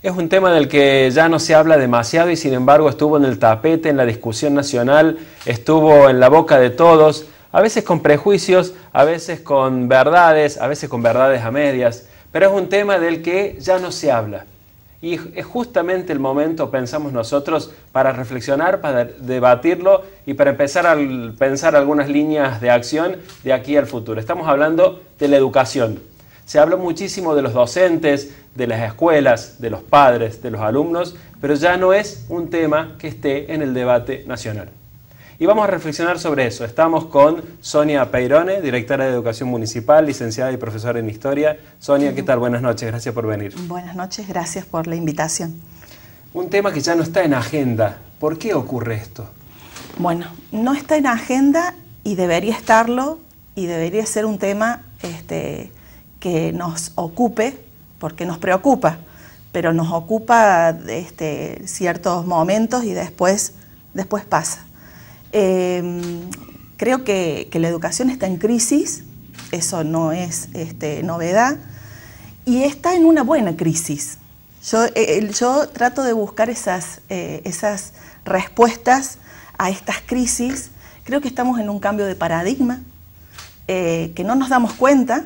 Es un tema del que ya no se habla demasiado y sin embargo estuvo en el tapete, en la discusión nacional, estuvo en la boca de todos, a veces con prejuicios, a veces con verdades, a veces con verdades a medias, pero es un tema del que ya no se habla. Y es justamente el momento, pensamos nosotros, para reflexionar, para debatirlo y para empezar a pensar algunas líneas de acción de aquí al futuro. Estamos hablando de la educación. Se habla muchísimo de los docentes, de las escuelas, de los padres, de los alumnos, pero ya no es un tema que esté en el debate nacional. Y vamos a reflexionar sobre eso. Estamos con Sonia Peirone, directora de Educación Municipal, licenciada y profesora en Historia. Sonia, ¿qué tal? Buenas noches, gracias por venir. Buenas noches, gracias por la invitación. Un tema que ya no está en agenda. ¿Por qué ocurre esto? Bueno, no está en agenda y debería estarlo y debería ser un tema este, que nos ocupe, porque nos preocupa, pero nos ocupa este, ciertos momentos y después, después pasa. Em, creo que, que, la educación está en crisis, eso no es este, novedad, y está en una buena crisis. Yo, eh, yo trato de buscar esas, eh, esas respuestas a estas crisis. Creo que estamos en un cambio de paradigma, eh, que no nos damos cuenta,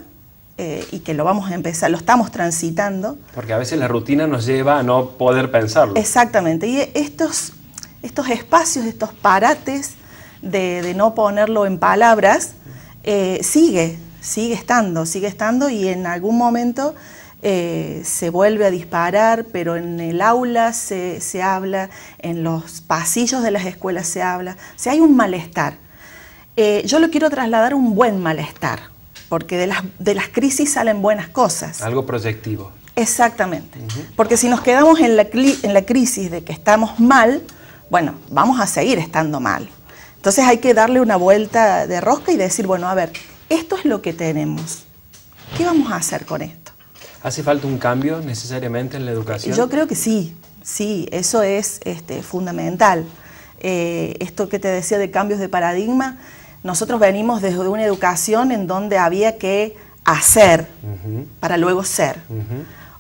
eh, y que lo vamos a empezar, lo estamos transitando. Porque a veces la rutina nos lleva a no poder pensarlo. Exactamente, y estos, espacios, estos parates de, no ponerlo en palabras, eh, sigue, sigue estando, sigue estando y en algún momento eh, se vuelve a disparar, pero en el aula se, se, habla, en los pasillos de las escuelas se habla, o sea, hay un malestar. yo lo quiero trasladar un buen malestar porque de las, de las crisis salen buenas cosas. Algo proyectivo. Exactamente, porque si nos quedamos en la, en la crisis de que estamos mal, bueno, vamos a seguir estando mal. Entonces hay que darle una vuelta de rosca y decir, bueno, a ver, esto es lo que tenemos. ¿Qué vamos a hacer con esto? ¿Hace falta un cambio necesariamente en la educación? Yo creo que sí, sí, eso es este, fundamental. Eh, esto que te decía de cambios de paradigma, nosotros venimos desde una educación en donde había que hacer para luego ser.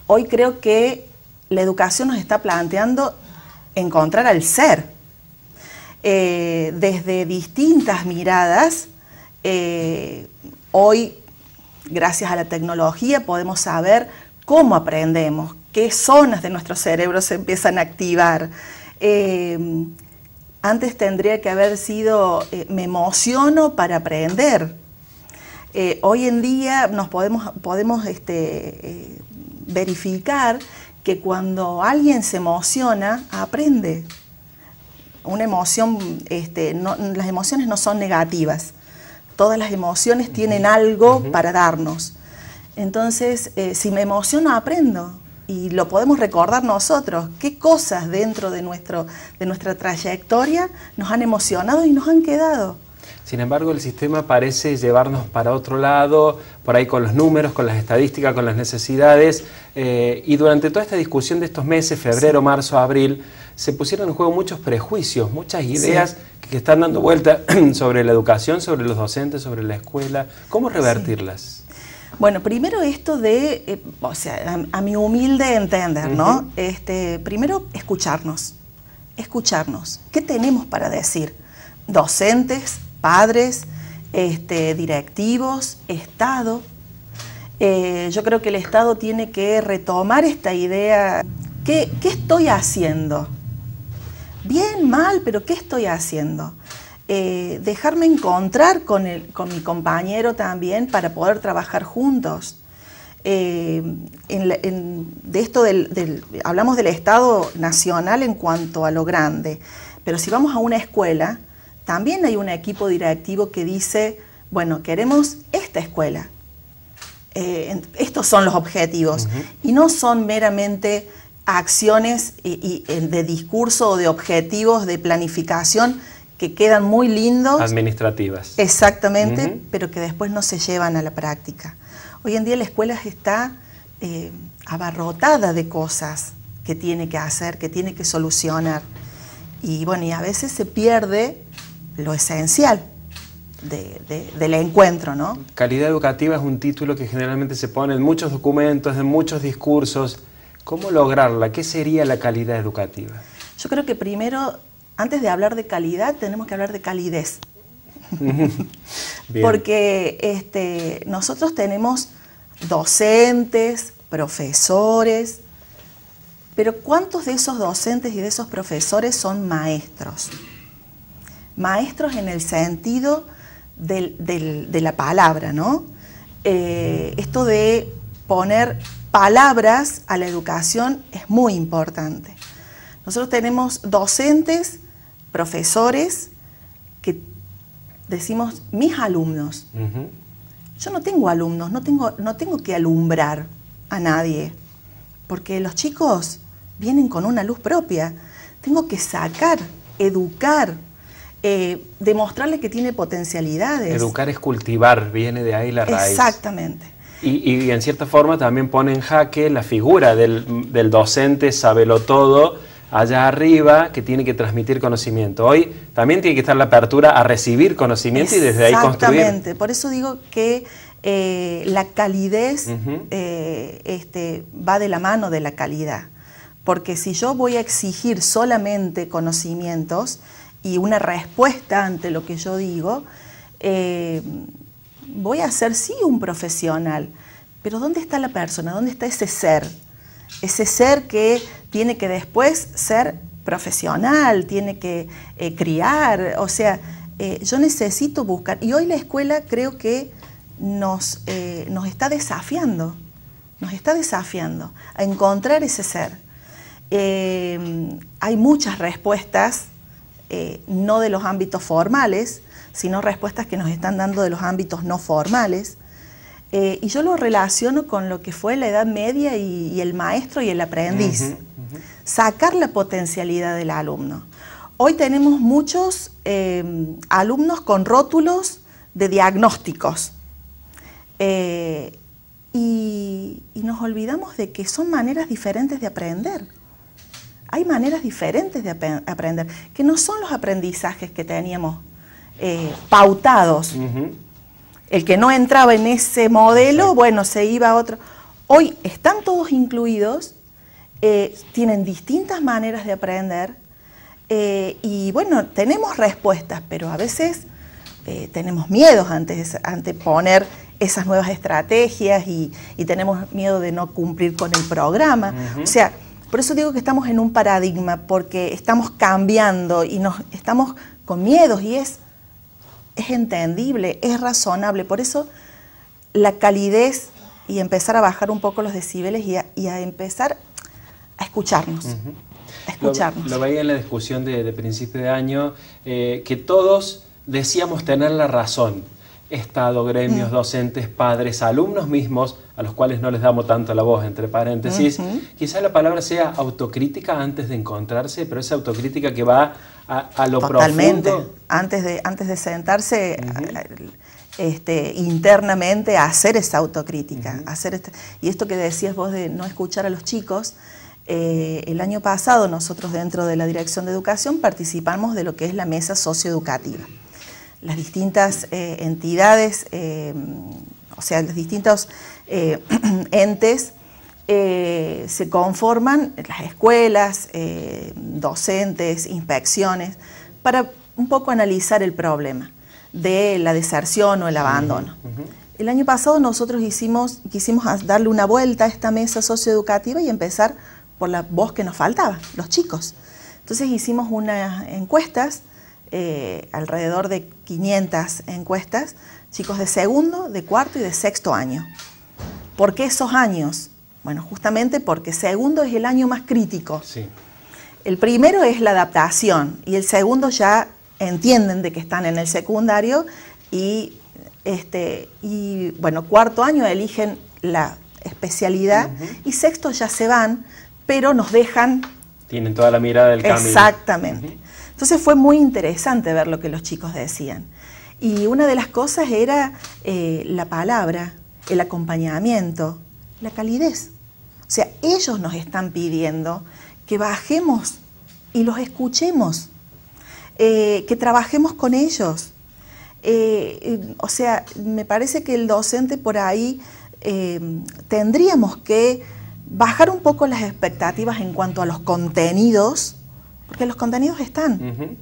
Hoy creo que la educación nos está planteando encontrar al ser eh, desde distintas miradas. Eh, hoy, gracias a la tecnología, podemos saber cómo aprendemos, qué zonas de nuestro cerebro se empiezan a activar, eh, antes tendría que haber sido, eh, me emociono para aprender. Eh, hoy en día nos podemos, podemos este, eh, verificar que cuando alguien se emociona, aprende. Una emoción, este, las emociones no son negativas. Todas las emociones tienen algo para darnos. Entonces, si me emociono, aprendo y lo podemos recordar nosotros, qué cosas dentro de, nuestro, de nuestra trayectoria nos han emocionado y nos han quedado. Sin embargo, el sistema parece llevarnos para otro lado, por ahí con los números, con las estadísticas, con las necesidades. Eh, y durante toda esta discusión de estos meses, febrero, marzo, abril, se pusieron en juego muchos prejuicios, muchas ideas que están dando vuelta sobre la educación, sobre los docentes, sobre la escuela. ¿Cómo revertirlas? Bueno, primero esto de, eh, o sea, a, mi humilde entender, ¿no? este, primero, escucharnos, escucharnos. ¿Qué tenemos para decir? Docentes, padres, este, directivos, Estado. Eh, yo creo que el Estado tiene que retomar esta idea. qué estoy haciendo? Bien, mal, pero ¿qué estoy haciendo? Eh, dejarme encontrar con, mi compañero también para poder trabajar juntos. Eh, de esto hablamos del Estado nacional en cuanto a lo grande, pero si vamos a una escuela, también hay un equipo directivo que dice, bueno, queremos esta escuela, eh, estos son los objetivos, y no son meramente acciones de discurso o de objetivos de planificación que quedan muy lindos. Administrativas. Exactamente, pero que después no se llevan a la práctica. Hoy en día la escuela está eh, abarrotada de cosas que tiene que hacer, que tiene que solucionar. Y bueno, y a veces se pierde lo esencial. del encuentro, ¿no? Calidad educativa es un título que generalmente se pone en muchos documentos, en muchos discursos. ¿Cómo lograrla? ¿Qué sería la calidad educativa? Yo creo que primero antes de hablar de calidad, tenemos que hablar de calidez. Porque este, nosotros tenemos docentes, profesores, pero ¿cuántos de esos docentes y de esos profesores son maestros? Maestros en el sentido de la palabra, ¿no? Eh, esto de poner palabras a la educación es muy importante. Nosotros tenemos docentes profesores que decimos mis alumnos. Yo no tengo alumnos, no tengo, no tengo que alumbrar a nadie, porque los chicos vienen con una luz propia. Tengo que sacar, educar, eh, demostrarle que tiene potencialidades. Educar es cultivar, viene de ahí la raíz. Exactamente. Y, en cierta forma también pone en jaque la figura del, del docente, sábelo todo allá arriba que tiene que transmitir conocimiento. Hoy también tiene que estar la apertura a recibir conocimiento y desde ahí construir. Exactamente, por eso digo que eh, la calidez eh, este, va de la mano de la calidad, porque si yo voy a exigir solamente conocimientos y una respuesta ante lo que yo digo, eh, voy a ser sí un profesional, pero ¿dónde está la persona? ¿Dónde está ese ser? Ese ser que tiene que después ser profesional, tiene que eh, criar, o sea, eh, yo necesito buscar. Y hoy la escuela creo que nos eh, está desafiando, nos está desafiando a encontrar ese ser. hay muchas respuestas, no de los ámbitos formales, sino respuestas que nos están dando de los ámbitos no formales. Eh, y yo lo relaciono con lo que fue la Edad Media y, el maestro y el aprendiz. Sacar la potencialidad del alumno. Hoy tenemos muchos eh, alumnos con rótulos de diagnósticos. Eh, y, nos olvidamos de que son maneras diferentes de aprender. Hay maneras diferentes de aprender, que no son los aprendizajes que teníamos pautados. El que no entraba en ese modelo, bueno, se iba a otro. Hoy están todos incluidos, eh, tienen distintas maneras de aprender eh, y bueno, tenemos respuestas, pero a veces eh, tenemos miedos ante, poner esas nuevas estrategias y, tenemos miedo de no cumplir con el programa. O sea, por eso digo que estamos en un paradigma, porque estamos cambiando y nos estamos con miedos y es es entendible, es razonable. Por eso la calidez y empezar a bajar un poco los decibeles y a, empezar a escucharnos. Lo, veía en la discusión de, principio de año, eh, que todos decíamos tener la razón. Estado, gremios, mm. docentes, padres, alumnos mismos, a los cuales no les damos tanto la voz, entre paréntesis. Quizá la palabra sea autocrítica antes de encontrarse, pero esa autocrítica que va a, lo profundo. Antes de, antes de sentarse este, internamente a hacer esa autocrítica. hacer este, y esto que decías vos de no escuchar a los chicos, eh, el año pasado nosotros dentro de la Dirección de Educación participamos de lo que es la mesa socioeducativa las distintas eh, entidades, eh, o sea, los distintos eh, entes se conforman, las escuelas, docentes, inspecciones, para un poco analizar el problema de la deserción o el abandono. El año pasado nosotros hicimos, quisimos darle una vuelta a esta mesa socioeducativa y empezar por la voz que nos faltaba, los chicos. Entonces hicimos unas encuestas eh, alrededor de 500 encuestas, chicos de segundo, de cuarto y de sexto año. ¿Por qué esos años? Bueno, justamente porque segundo es el año más crítico. El primero es la adaptación y el segundo ya entienden de que están en el secundario y, este, y bueno, cuarto año eligen la especialidad y sexto ya se van, pero nos dejan... Tienen toda la mirada del cambio. Exactamente. Entonces fue muy interesante ver lo que los chicos decían. Y una de las cosas era eh, la palabra, el acompañamiento, la calidez. O sea, ellos nos están pidiendo que bajemos y los escuchemos, eh, que trabajemos con ellos. Eh, o sea, me parece que el docente por ahí tendríamos que bajar un poco las expectativas en cuanto a los contenidos porque los contenidos están,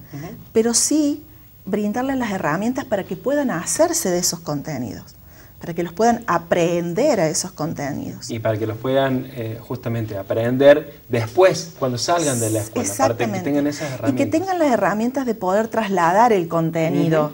pero sí brindarles las herramientas para que puedan hacerse de esos contenidos, para que los puedan aprender a esos contenidos. Y para que los puedan eh, justamente aprender después, cuando salgan de la escuela, que tengan esas herramientas. Y que tengan las herramientas de poder trasladar el contenido,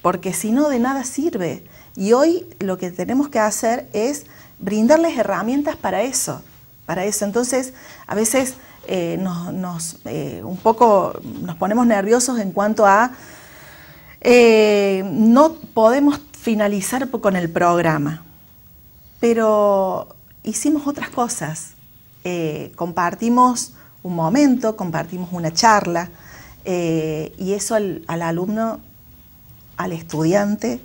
porque si no, de nada sirve. Y hoy lo que tenemos que hacer es brindarles herramientas para eso, para eso. Entonces, a veces eh, nos, eh, un poco nos ponemos nerviosos en cuanto a eh, no podemos finalizar con el programa, pero hicimos otras cosas. compartimos un momento, compartimos una charla y eso al, al, alumno, al estudiante,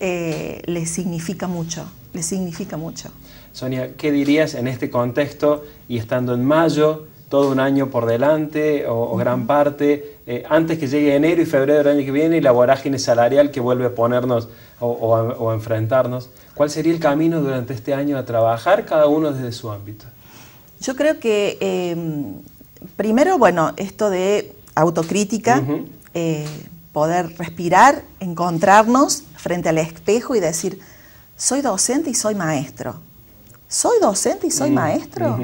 le significa mucho, le significa mucho. Sonia, ¿qué dirías en este contexto y estando en mayo, todo un año por delante o, gran parte, eh, antes que llegue enero y febrero del año que viene y la vorágine salarial que vuelve a ponernos o, a, enfrentarnos. ¿Cuál sería el camino durante este año a trabajar cada uno desde su ámbito? Yo creo que em, primero, bueno, esto de autocrítica, eh, poder respirar, encontrarnos frente al espejo y decir, soy docente y soy maestro. Soy docente y soy maestro.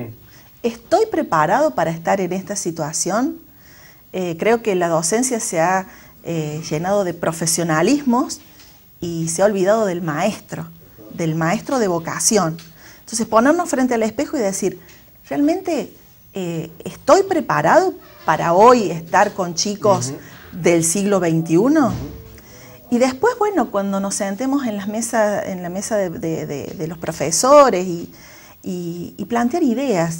¿Estoy preparado para estar en esta situación? Eh, creo que la docencia se ha eh, llenado de profesionalismos y se ha olvidado del maestro, del maestro de vocación. Entonces ponernos frente al espejo y decir, ¿realmente eh, estoy preparado para hoy estar con chicos del siglo XXI? Y después, bueno, cuando nos sentemos en, las mesas, en la mesa de, los profesores y, y plantear ideas,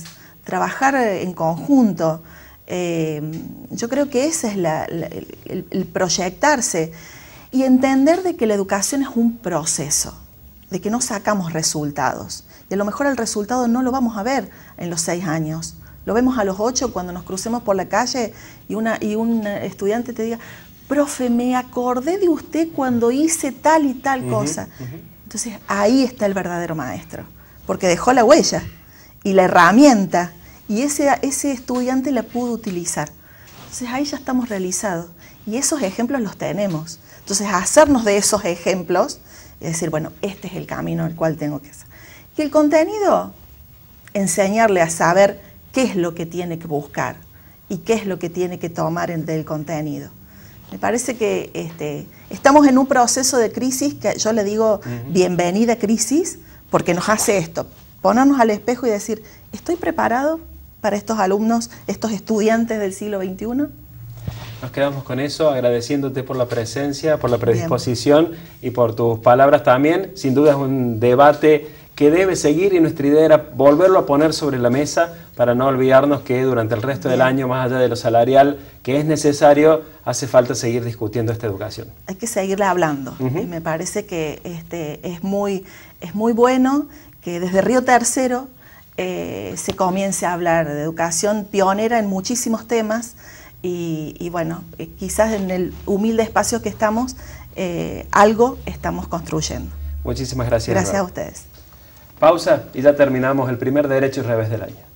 trabajar eh, en conjunto. Eh, yo creo que ese es el, proyectarse y entender de que la educación es un proceso, de que no sacamos resultados. Y a lo mejor el resultado no lo vamos a ver en los seis años. Lo vemos a los ocho cuando nos crucemos por la calle y, una, y un estudiante te diga, profe, me acordé de usted cuando hice tal y tal cosa. Entonces ahí está el verdadero maestro, porque dejó la huella y la herramienta y ese, ese estudiante la pudo utilizar. Entonces ahí ya estamos realizados y esos ejemplos los tenemos. Entonces hacernos de esos ejemplos es decir, bueno, este es el camino el cual tengo que hacer. Y el contenido, enseñarle a saber qué es lo que tiene que buscar y qué es lo que tiene que tomar del contenido. Me parece que este, estamos en un proceso de crisis que yo le digo bienvenida crisis porque nos hace esto, ponernos al espejo y decir, ¿estoy preparado para estos alumnos, estos estudiantes del siglo XXI? Nos quedamos con eso, agradeciéndote por la presencia, por la predisposición y por tus palabras también. Sin duda es un debate que debe seguir y nuestra idea era volverlo a poner sobre la mesa para no olvidarnos que durante el resto del año, más allá de lo salarial que es necesario, hace falta seguir discutiendo esta educación. Hay que seguirla hablando y me parece que este, es, muy, es muy bueno que desde Río Tercero eh, se comience a hablar de educación pionera en muchísimos temas y, bueno, eh, quizás en el humilde espacio que estamos, eh, algo estamos construyendo. Muchísimas gracias. Gracias a ustedes. Pausa y ya terminamos el primer Derecho y Revés del año.